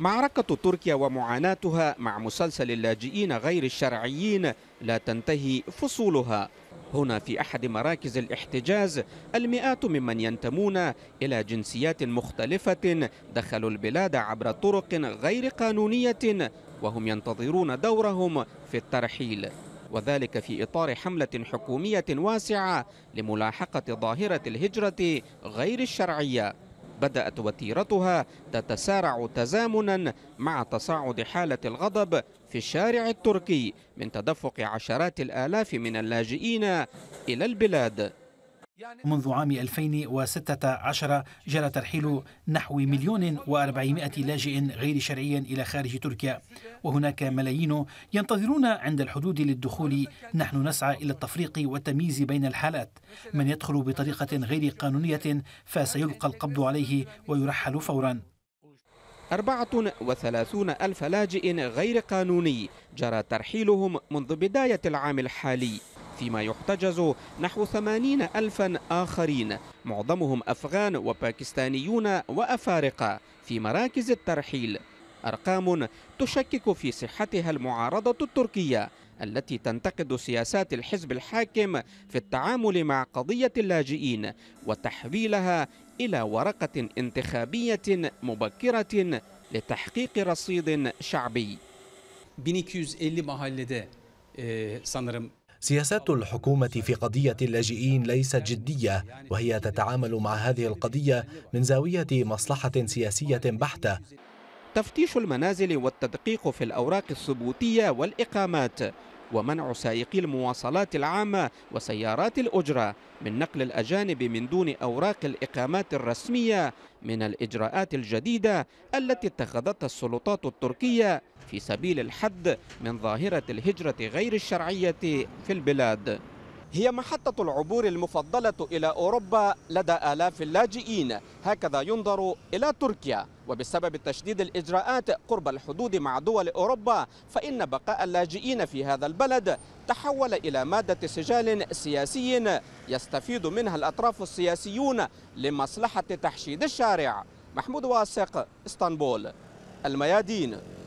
معركة تركيا ومعاناتها مع مسلسل اللاجئين غير الشرعيين لا تنتهي فصولها هنا في أحد مراكز الاحتجاز المئات ممن ينتمون إلى جنسيات مختلفة دخلوا البلاد عبر طرق غير قانونية وهم ينتظرون دورهم في الترحيل وذلك في إطار حملة حكومية واسعة لملاحقة ظاهرة الهجرة غير الشرعية بدأت وتيرتها تتسارع تزامنا مع تصاعد حالة الغضب في الشارع التركي من تدفق عشرات الآلاف من اللاجئين إلى البلاد يعني منذ عام 2016 جرى ترحيل نحو مليون وأربعمائة لاجئ غير شرعي إلى خارج تركيا وهناك ملايين ينتظرون عند الحدود للدخول نحن نسعى إلى التفريق والتمييز بين الحالات من يدخل بطريقة غير قانونية فسيلقى القبض عليه ويرحل فوراً 34 ألف لاجئ غير قانوني جرى ترحيلهم منذ بداية العام الحالي فيما يحتجز نحو ثمانين ألفا آخرين معظمهم أفغان وباكستانيون وأفارقة في مراكز الترحيل أرقام تشكك في صحتها المعارضة التركية التي تنتقد سياسات الحزب الحاكم في التعامل مع قضية اللاجئين وتحويلها إلى ورقة انتخابية مبكرة لتحقيق رصيد شعبي 1250 محلده e, sanırım سياسات الحكومة في قضية اللاجئين ليست جدية وهي تتعامل مع هذه القضية من زاوية مصلحة سياسية بحتة تفتيش المنازل والتدقيق في الأوراق الثبوتية والإقامات ومنع سائقي المواصلات العامة وسيارات الأجرة من نقل الأجانب من دون أوراق الإقامات الرسمية من الإجراءات الجديدة التي اتخذتها السلطات التركية في سبيل الحد من ظاهرة الهجرة غير الشرعية في البلاد هي محطة العبور المفضلة إلى أوروبا لدى آلاف اللاجئين هكذا ينظر إلى تركيا وبسبب تشديد الإجراءات قرب الحدود مع دول أوروبا فإن بقاء اللاجئين في هذا البلد تحول إلى مادة سجال سياسي يستفيد منها الأطراف السياسيون لمصلحة تحشيد الشارع محمود واسق اسطنبول الميادين